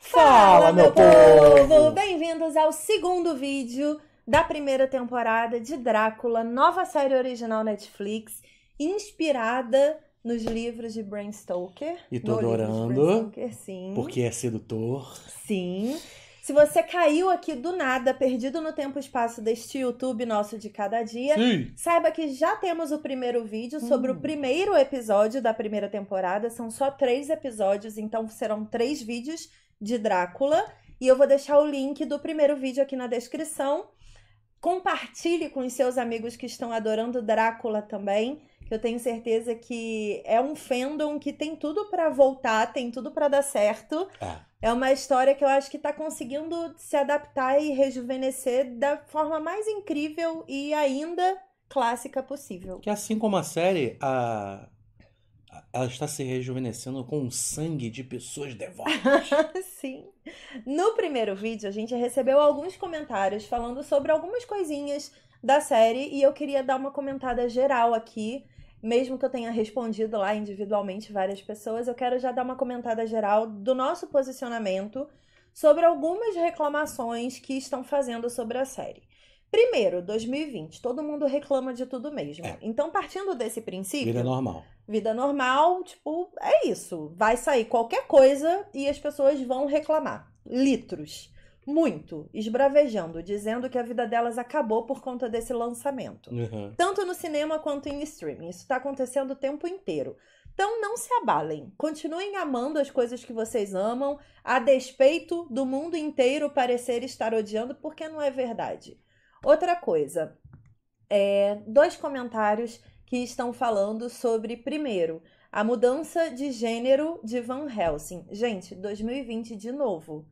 Fala, meu povo! Bem-vindos ao segundo vídeo da primeira temporada de Drácula, nova série original Netflix, inspirada nos livros de Bram Stoker. E tô adorando. Stoker, sim. Porque é sedutor. Sim. Se você caiu aqui do nada, perdido no tempo e espaço deste YouTube nosso de cada dia, Sim. saiba que já temos o primeiro vídeo sobre hum. o primeiro episódio da primeira temporada. São só três episódios, então serão três vídeos de Drácula. E eu vou deixar o link do primeiro vídeo aqui na descrição. Compartilhe com os seus amigos que estão adorando Drácula também que eu tenho certeza que é um fandom que tem tudo para voltar, tem tudo para dar certo. É. é. uma história que eu acho que tá conseguindo se adaptar e rejuvenescer da forma mais incrível e ainda clássica possível. Que assim como a série, a ela está se rejuvenescendo com o sangue de pessoas devotas. Sim. No primeiro vídeo, a gente recebeu alguns comentários falando sobre algumas coisinhas da série e eu queria dar uma comentada geral aqui mesmo que eu tenha respondido lá individualmente várias pessoas, eu quero já dar uma comentada geral do nosso posicionamento sobre algumas reclamações que estão fazendo sobre a série. Primeiro, 2020, todo mundo reclama de tudo mesmo. É. Então, partindo desse princípio. Vida normal. Vida normal, tipo, é isso. Vai sair qualquer coisa e as pessoas vão reclamar. Litros muito, esbravejando, dizendo que a vida delas acabou por conta desse lançamento. Uhum. Tanto no cinema quanto em streaming. Isso está acontecendo o tempo inteiro. Então não se abalem, continuem amando as coisas que vocês amam, a despeito do mundo inteiro parecer estar odiando, porque não é verdade. Outra coisa, é, dois comentários que estão falando sobre, primeiro, a mudança de gênero de Van Helsing. Gente, 2020 de novo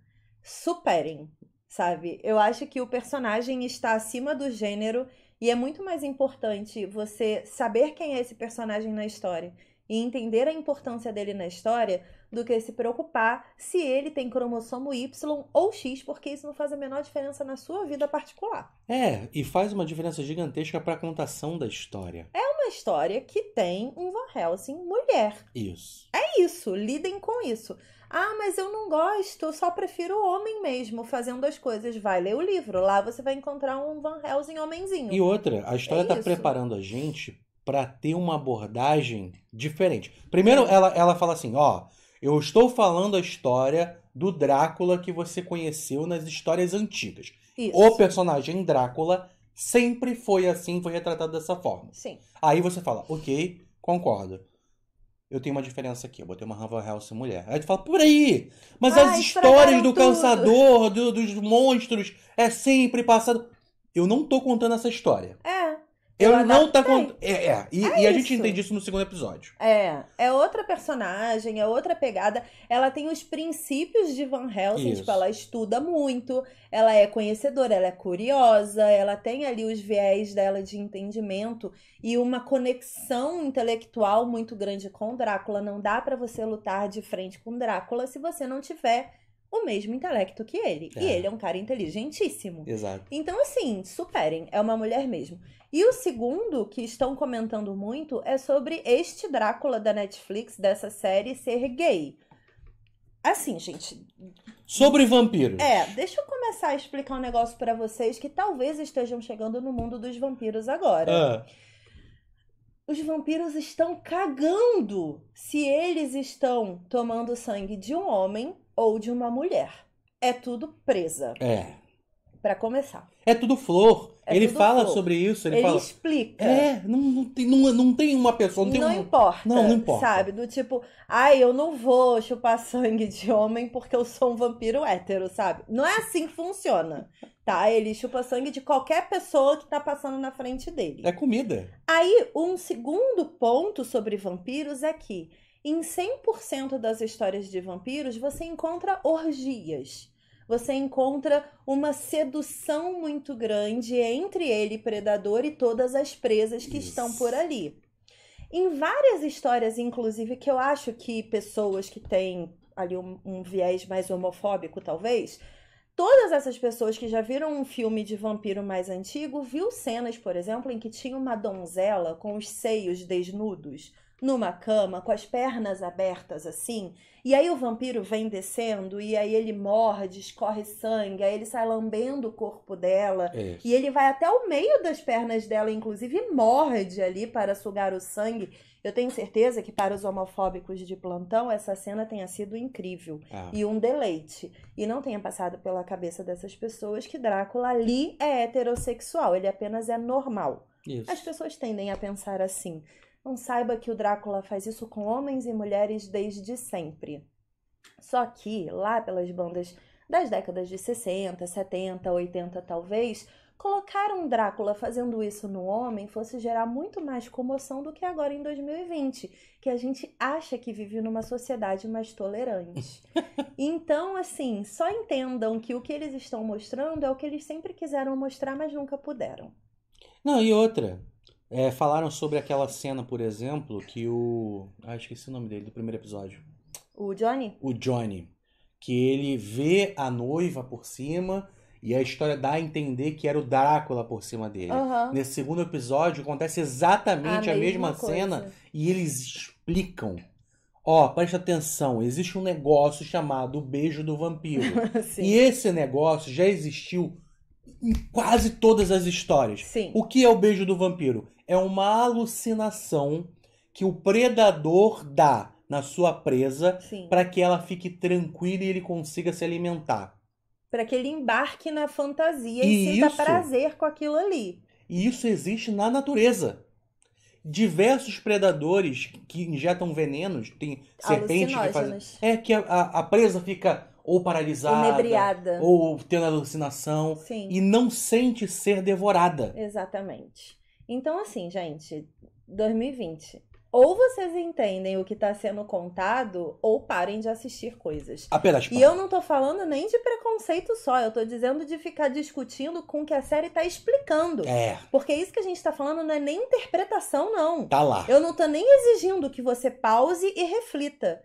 superem, sabe? Eu acho que o personagem está acima do gênero e é muito mais importante você saber quem é esse personagem na história e entender a importância dele na história do que se preocupar se ele tem cromossomo Y ou X, porque isso não faz a menor diferença na sua vida particular. É, e faz uma diferença gigantesca para a contação da história. É uma história que tem um Van Helsing mulher. Isso. É isso, lidem com isso. Ah, mas eu não gosto, eu só prefiro o homem mesmo fazendo as coisas. Vai ler o livro, lá você vai encontrar um Van Helsing homenzinho. E outra, a história está é preparando a gente para ter uma abordagem diferente. Primeiro, é. ela, ela fala assim: ó, eu estou falando a história do Drácula que você conheceu nas histórias antigas. Isso. O personagem Drácula sempre foi assim, foi retratado dessa forma. Sim. Aí você fala, ok, concordo eu tenho uma diferença aqui. Eu botei uma Ravel Helse mulher. Aí tu fala, por aí! Mas as ah, histórias do tudo. caçador, do, dos monstros, é sempre passado. Eu não tô contando essa história. É, ela, não tá contando. É, é. E, é e a gente entende isso no segundo episódio. É. É outra personagem, é outra pegada. Ela tem os princípios de Van Helsing, tipo, isso. tipo, ela estuda muito, ela é conhecedora, ela é curiosa, ela tem ali os viés dela de entendimento e uma conexão intelectual muito grande com Drácula. Não dá para você lutar de frente com Drácula se você não tiver o mesmo intelecto que ele. É. E ele é um cara inteligentíssimo. Exato. Então, assim, superem, é uma mulher mesmo. E o segundo, que estão comentando muito, é sobre este Drácula da Netflix, dessa série, ser gay. Assim, gente. Sobre vampiros. É, deixa eu começar a explicar um negócio para vocês que talvez estejam chegando no mundo dos vampiros agora. Ah. Os vampiros estão cagando se eles estão tomando sangue de um homem ou de uma mulher. É tudo presa. É. Para começar. É tudo flor. É ele tudo fala flor. sobre isso. Ele, ele fala... explica. É, não, não, tem, não, não tem uma pessoa. Não, tem não um... importa. Não, não importa. Sabe? Do tipo, ai, eu não vou chupar sangue de homem porque eu sou um vampiro hétero, sabe? Não é assim que funciona. Tá? Ele chupa sangue de qualquer pessoa que tá passando na frente dele. É comida. Aí, um segundo ponto sobre vampiros é que em 100% das histórias de vampiros, você encontra orgias. Você encontra uma sedução muito grande entre ele, predador, e todas as presas que Isso. estão por ali. Em várias histórias, inclusive, que eu acho que pessoas que têm ali um, um viés mais homofóbico, talvez, todas essas pessoas que já viram um filme de vampiro mais antigo viu cenas, por exemplo, em que tinha uma donzela com os seios desnudos numa cama, com as pernas abertas assim, e aí o vampiro vem descendo, e aí ele morde, escorre sangue, aí ele sai lambendo o corpo dela, Isso. e ele vai até o meio das pernas dela, inclusive, e morde ali para sugar o sangue. Eu tenho certeza que para os homofóbicos de plantão essa cena tenha sido incrível ah. e um deleite. E não tenha passado pela cabeça dessas pessoas que Drácula ali é heterossexual, ele apenas é normal. Isso. As pessoas tendem a pensar assim. Não saiba que o Drácula faz isso com homens e mulheres desde sempre. Só que, lá pelas bandas das décadas de 60, 70, 80 talvez, colocar um Drácula fazendo isso no homem fosse gerar muito mais comoção do que agora em 2020, que a gente acha que vive numa sociedade mais tolerante. então, assim, só entendam que o que eles estão mostrando é o que eles sempre quiseram mostrar, mas nunca puderam. Não, e outra, é, falaram sobre aquela cena, por exemplo, que o. Ah, esqueci o nome dele do primeiro episódio. O Johnny? O Johnny. Que ele vê a noiva por cima e a história dá a entender que era o Drácula por cima dele. Uhum. Nesse segundo episódio acontece exatamente a, a mesma, mesma cena e eles explicam. Ó, oh, presta atenção, existe um negócio chamado beijo do vampiro. e esse negócio já existiu em quase todas as histórias. Sim. O que é o beijo do vampiro? É uma alucinação que o predador dá na sua presa para que ela fique tranquila e ele consiga se alimentar. Para que ele embarque na fantasia e, e sinta isso, prazer com aquilo ali. E isso existe na natureza. Diversos predadores que injetam venenos, tem serpentes que fazem. É que a, a, a presa fica ou paralisada, Inebriada. ou tendo alucinação Sim. e não sente ser devorada. Exatamente. Então assim, gente, 2020, ou vocês entendem o que está sendo contado, ou parem de assistir coisas. Apenas. Para. E eu não estou falando nem de preconceito só, eu estou dizendo de ficar discutindo com o que a série está explicando. É. Porque isso que a gente está falando não é nem interpretação, não. Tá lá. Eu não estou nem exigindo que você pause e reflita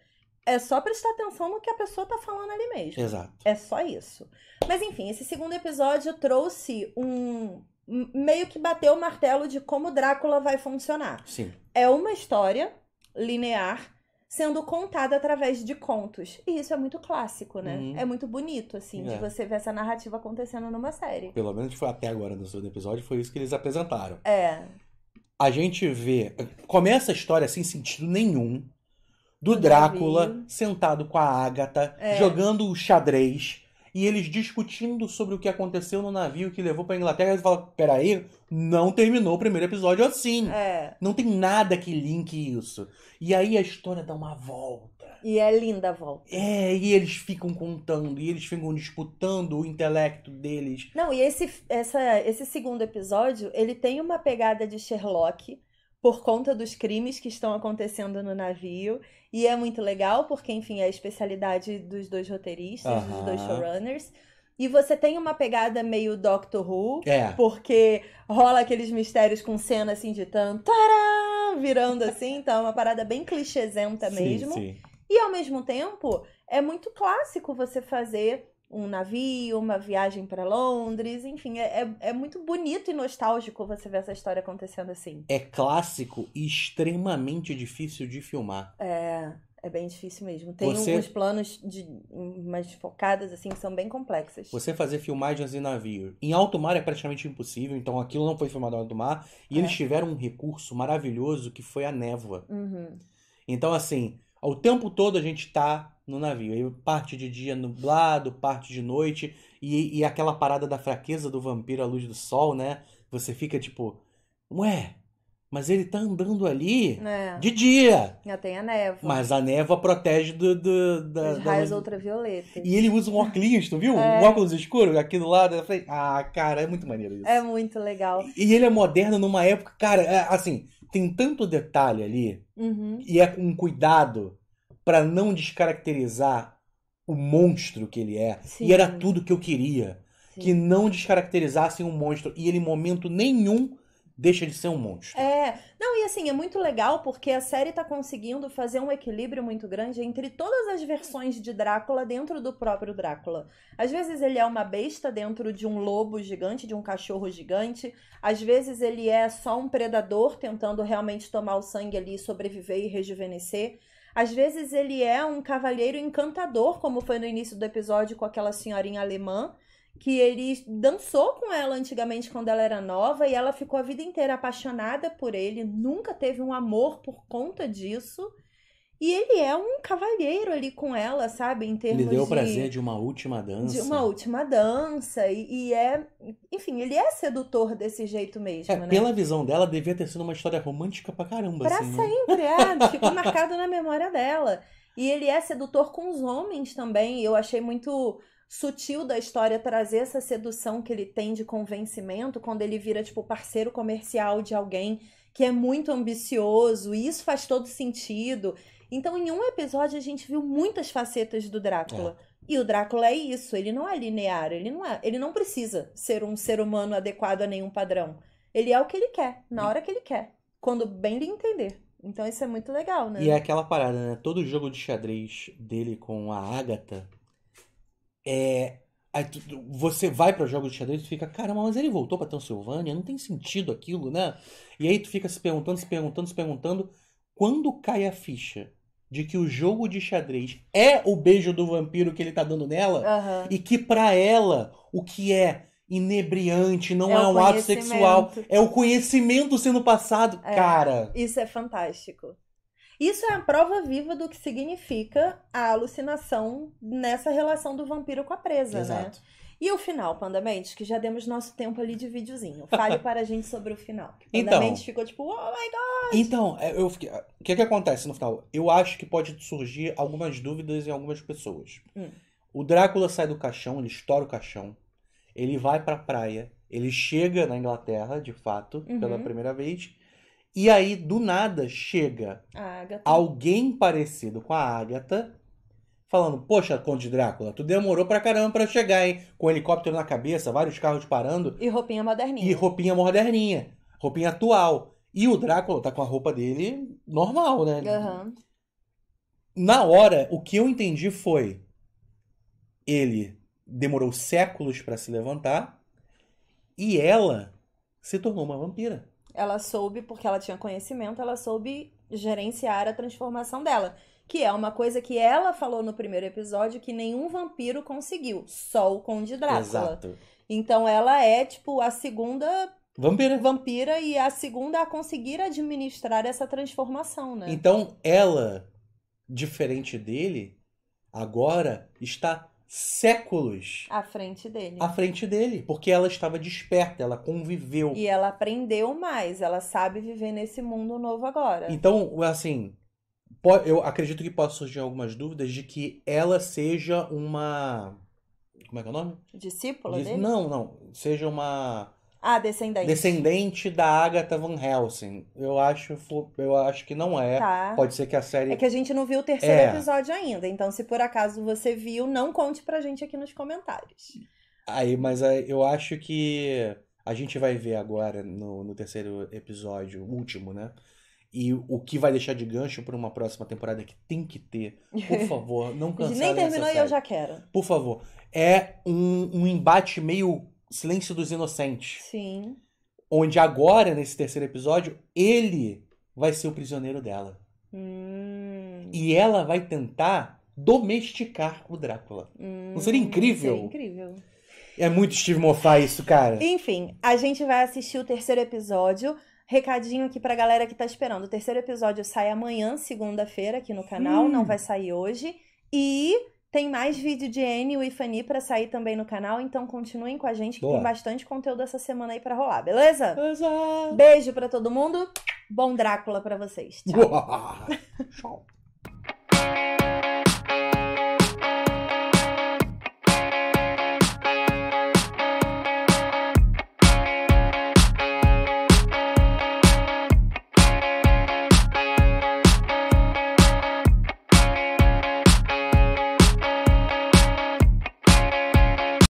é só prestar atenção no que a pessoa tá falando ali mesmo. Exato. É só isso. Mas enfim, esse segundo episódio trouxe um. meio que bateu o martelo de como Drácula vai funcionar. Sim. É uma história linear sendo contada através de contos. E isso é muito clássico, né? Uhum. É muito bonito, assim, é. de você ver essa narrativa acontecendo numa série. Pelo menos foi até agora no segundo episódio, foi isso que eles apresentaram. É. A gente vê. Começa a história sem sentido nenhum do Drácula sentado com a Ágata, é. jogando o xadrez e eles discutindo sobre o que aconteceu no navio que levou para Inglaterra. Eles falam: peraí, não terminou o primeiro episódio assim. É. Não tem nada que linke isso. E aí a história dá uma volta. E é linda a volta. É, e eles ficam contando, e eles ficam disputando o intelecto deles. Não, e esse, essa, esse segundo episódio, ele tem uma pegada de Sherlock, por conta dos crimes que estão acontecendo no navio. E é muito legal, porque, enfim, é a especialidade dos dois roteiristas, dos dois showrunners. E você tem uma pegada meio Doctor Who, é. porque rola aqueles mistérios com cena assim de tanto virando assim, então é uma parada bem clichêzenta mesmo. Sim, sim. E ao mesmo tempo, é muito clássico você fazer um navio, uma viagem para Londres, enfim, é, é, é muito bonito e nostálgico você ver essa história acontecendo assim. É clássico e extremamente difícil de filmar. É, é bem difícil mesmo. Tem você... alguns planos de umas focadas assim que são bem complexas. Você fazer filmagens em navio em alto mar é praticamente impossível, então aquilo não foi filmado em alto mar e é. eles tiveram um recurso maravilhoso que foi a névoa. Uhum. Então assim, o tempo todo a gente está no navio. parte de dia nublado, parte de noite. E, e aquela parada da fraqueza do vampiro à luz do sol, né? Você fica tipo, ué, mas ele tá andando ali é. de dia. Já tem a névoa. Mas a névoa protege do, do, da, Os raios da... E ele usa um óculos, tu viu? É. Um óculos escuro aqui do lado. Eu falei, ah, cara, é muito maneiro isso. É muito legal. E ele é moderno numa época, cara, é, assim, tem tanto detalhe ali uhum. e é com cuidado para não descaracterizar o monstro que ele é. Sim. E era tudo que eu queria. Sim. Que não descaracterizassem o monstro. E ele, em momento nenhum, deixa de ser um monstro. É. Não, e assim, é muito legal porque a série tá conseguindo fazer um equilíbrio muito grande entre todas as versões de Drácula dentro do próprio Drácula. Às vezes ele é uma besta dentro de um lobo gigante, de um cachorro gigante. Às vezes ele é só um predador tentando realmente tomar o sangue ali, sobreviver e rejuvenescer. Às vezes ele é um cavalheiro encantador, como foi no início do episódio com aquela senhorinha alemã que ele dançou com ela antigamente quando ela era nova e ela ficou a vida inteira apaixonada por ele, nunca teve um amor por conta disso. E ele é um cavalheiro ali com ela, sabe? Em termos ele deu de, o prazer de uma última dança. De uma última dança. E, e é. Enfim, ele é sedutor desse jeito mesmo, é, né? Pela visão dela, devia ter sido uma história romântica pra caramba. Pra assim, né? sempre, né? é. Ficou marcado na memória dela. E ele é sedutor com os homens também. Eu achei muito sutil da história trazer essa sedução que ele tem de convencimento quando ele vira, tipo, parceiro comercial de alguém que é muito ambicioso, e isso faz todo sentido. Então, em um episódio, a gente viu muitas facetas do Drácula. É. E o Drácula é isso, ele não é linear, ele não, é, ele não precisa ser um ser humano adequado a nenhum padrão. Ele é o que ele quer, na hora que ele quer, quando bem lhe entender. Então isso é muito legal, né? E é aquela parada, né? Todo jogo de xadrez dele com a Agatha é, tu, você vai para jogos de xadrez e fica, caramba, mas ele voltou para Transilvânia, não tem sentido aquilo, né? E aí tu fica se perguntando, se perguntando, se perguntando, quando cai a ficha de que o jogo de xadrez é o beijo do vampiro que ele tá dando nela uhum. e que para ela o que é inebriante, não é, é um ato sexual, é o conhecimento sendo passado, é, cara. Isso é fantástico. Isso é a prova viva do que significa a alucinação nessa relação do vampiro com a presa, né? Exato. né? E o final, Pandamente? Que já demos nosso tempo ali de videozinho. Fale para a gente sobre o final. Pandamente então, ficou tipo, oh my god! Então, é, eu fiquei, o que, é que acontece no final? Eu acho que pode surgir algumas dúvidas em algumas pessoas. Hum. O Drácula sai do caixão, ele estoura o caixão, ele vai para a praia, ele chega na Inglaterra, de fato, uhum. pela primeira vez, e aí, do nada, chega alguém parecido com a Agatha falando: Poxa, Conde Drácula, tu demorou pra caramba pra eu chegar, hein? Com um helicóptero na cabeça, vários carros parando. E roupinha moderninha. E roupinha moderninha. Roupinha atual. E o Drácula tá com a roupa dele normal, né? Uhum. Na hora, o que eu entendi foi: ele demorou séculos para se levantar e ela se tornou uma vampira. Ela soube, porque ela tinha conhecimento, ela soube gerenciar a transformação dela. Que é uma coisa que ela falou no primeiro episódio que nenhum vampiro conseguiu. Só o Conde Drácula. Exato. Então ela é, tipo, a segunda Vampira. Vampira e a segunda a conseguir administrar essa transformação, né? Então, ela, diferente dele, agora está séculos à frente dele. À frente dele, porque ela estava desperta, ela conviveu. E ela aprendeu mais, ela sabe viver nesse mundo novo agora. Então, assim, eu acredito que possa surgir algumas dúvidas de que ela seja uma como é que é o nome? Discípula Diz... dele? Não, não, seja uma ah, descendente. Descendente da Agatha Van Helsing. Eu acho, eu acho que não é. Tá. Pode ser que a série. É que a gente não viu o terceiro é. episódio ainda. Então, se por acaso você viu, não conte pra gente aqui nos comentários. Aí, mas eu acho que a gente vai ver agora no, no terceiro episódio, último, né? E o que vai deixar de gancho para uma próxima temporada que tem que ter. Por favor, não cancele Nem terminou e eu já quero. Por favor. É um, um embate meio Silêncio dos Inocentes. Sim. Onde agora, nesse terceiro episódio, ele vai ser o prisioneiro dela. Hum. E ela vai tentar domesticar o Drácula. Hum. Não seria incrível? Seria incrível. É muito Steve Moffat isso, cara. Enfim, a gente vai assistir o terceiro episódio. Recadinho aqui pra galera que tá esperando. O terceiro episódio sai amanhã, segunda-feira, aqui no canal. Hum. Não vai sair hoje. E tem mais vídeo de Enio e Fanny para sair também no canal, então continuem com a gente que Boa. tem bastante conteúdo essa semana aí para rolar, beleza? Beijo para todo mundo. Bom Drácula para vocês. Tchau.